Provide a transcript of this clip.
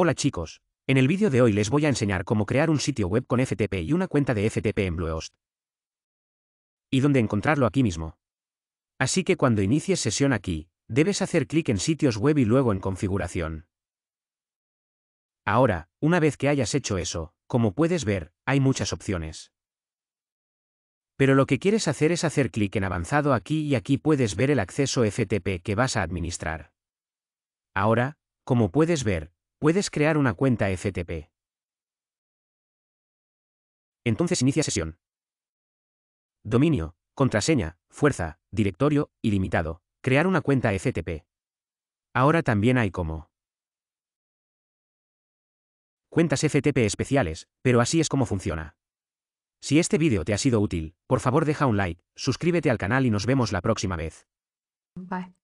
Hola chicos, en el vídeo de hoy les voy a enseñar cómo crear un sitio web con FTP y una cuenta de FTP en Bluehost. Y dónde encontrarlo aquí mismo. Así que cuando inicies sesión aquí, debes hacer clic en sitios web y luego en configuración. Ahora, una vez que hayas hecho eso, como puedes ver, hay muchas opciones. Pero lo que quieres hacer es hacer clic en avanzado aquí y aquí puedes ver el acceso FTP que vas a administrar. Ahora, como puedes ver, Puedes crear una cuenta FTP. Entonces inicia sesión. Dominio, contraseña, fuerza, directorio, ilimitado. Crear una cuenta FTP. Ahora también hay como cuentas FTP especiales, pero así es como funciona. Si este vídeo te ha sido útil, por favor deja un like, suscríbete al canal y nos vemos la próxima vez. Bye.